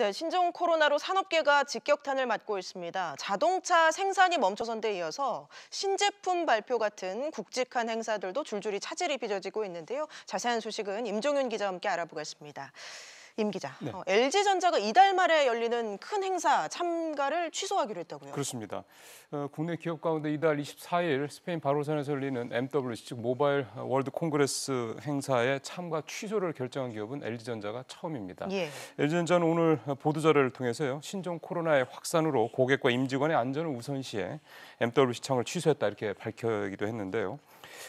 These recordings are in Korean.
네, 신종 코로나로 산업계가 직격탄을 맞고 있습니다. 자동차 생산이 멈춰선 데 이어서 신제품 발표 같은 굵직한 행사들도 줄줄이 차질이 빚어지고 있는데요. 자세한 소식은 임종윤 기자와 함께 알아보겠습니다. 임 기자, 네. 어, LG전자가 이달 말에 열리는 큰 행사 참가를 취소하기로 했다고요? 그렇습니다. 어, 국내 기업 가운데 이달 24일 스페인 바로산에서 열리는 MWC 즉 모바일 월드 콩그레스 행사에 참가 취소를 결정한 기업은 LG전자가 처음입니다. 예. LG전자는 오늘 보도 자료를 통해서요 신종 코로나의 확산으로 고객과 임직원의 안전을 우선시해 MWC 창을 취소했다 이렇게 밝혀기도 했는데요.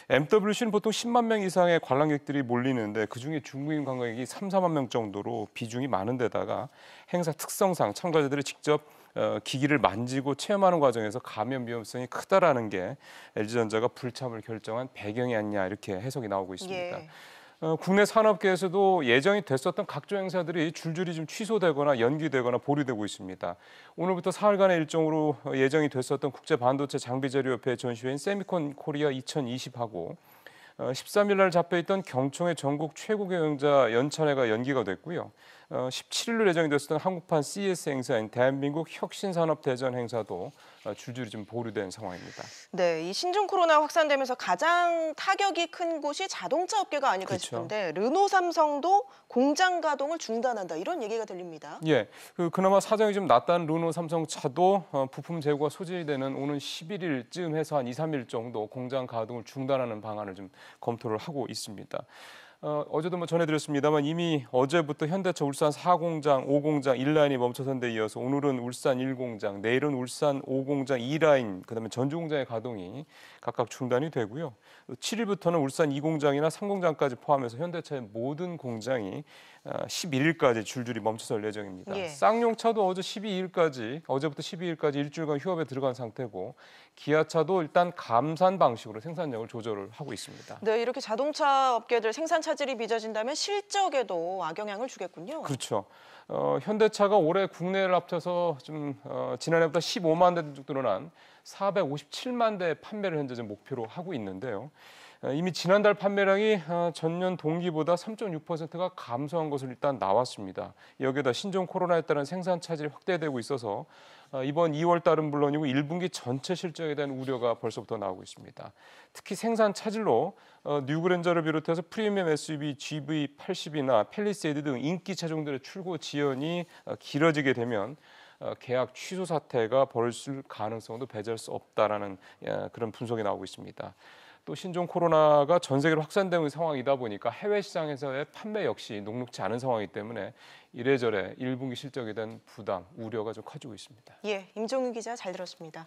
MWC는 보통 10만 명 이상의 관람객들이 몰리는데 그중에 중국인 관광객이 3, 4만 명 정도로 비중이 많은 데다가 행사 특성상 참가자들이 직접 어, 기기를 만지고 체험하는 과정에서 감염 위험성이 크다라는 게 LG전자가 불참을 결정한 배경이 아니냐 이렇게 해석이 나오고 있습니다. 예. 어, 국내 산업계에서도 예정이 됐었던 각종 행사들이 줄줄이 좀 취소되거나 연기되거나 보류되고 있습니다. 오늘부터 사흘간의 일정으로 예정이 됐었던 국제 반도체 장비재료협회 전시회인 세미콘 코리아 2020하고 어, 13일 날 잡혀 있던 경청의 전국 최고 경영자 연찬회가 연기가 됐고요. 어, 17일로 예정이 됐었던 한국판 CS 행사인 대한민국 혁신산업대전 행사도 어, 줄줄이 좀 보류된 상황입니다. 네, 이 신종 코로나 확산되면서 가장 타격이 큰 곳이 자동차 업계가 아닐까 그렇죠. 싶은데 르노 삼성도 공장 가동을 중단한다 이런 얘기가 들립니다. 예, 그, 그나마 사정이 좀 낫다는 르노 삼성 차도 어, 부품 재고가 소진되는 오는 11일쯤 해서 한 2, 3일 정도 공장 가동을 중단하는 방안을 좀 검토를 하고 있습니다. 어, 제도뭐 전해드렸습니다만 이미 어제부터 현대차 울산 4공장, 5공장 1라인이 멈춰선 데 이어서 오늘은 울산 1공장, 내일은 울산 5공장 2라인, 그다음에 전주공장의 가동이 각각 중단이 되고요. 7일부터는 울산 2공장이나 3공장까지 포함해서 현대차의 모든 공장이 11일까지 아, 줄줄이 멈춰설 예정입니다. 예. 쌍용차도 어제 12일까지, 어제부터 12일까지 일주일간 휴업에 들어간 상태고 기아차도 일단 감산 방식으로 생산량을 조절을 하고 있습니다. 네, 이렇게 자동차 업계들 생산차 차질이 빚어진다면 실적에도 악영향을 주겠군요. 그렇죠. 어, 현대차가 올해 국내를 합쳐서 좀 어, 지난해부터 15만 대 정도 늘어난 457만 대 판매를 현재 좀 목표로 하고 있는데요. 어, 이미 지난달 판매량이 어, 전년 동기보다 3.6%가 감소한 것으로 일단 나왔습니다. 여기에다 신종 코로나에 따른 생산 차질이 확대되고 있어서 어, 이번 2월 달은 물론이고 1분기 전체 실적에 대한 우려가 벌써부터 나오고 있습니다. 특히 생산 차질로 뉴그랜저를 비롯해서 프리미엄 SUV GV80이나 팰리세이드 등 인기 차종들의 출고 지연이 길어지게 되면 계약 취소 사태가 벌어질 가능성도 배제할 수 없다라는 그런 분석이 나오고 있습니다. 또 신종 코로나가 전 세계로 확산되는 상황이다 보니까 해외 시장에서의 판매 역시 녹록지 않은 상황이기 때문에 이래저래 1분기 실적에 대한 부담, 우려가 좀 커지고 있습니다. 예, 임종윤 기자 잘 들었습니다.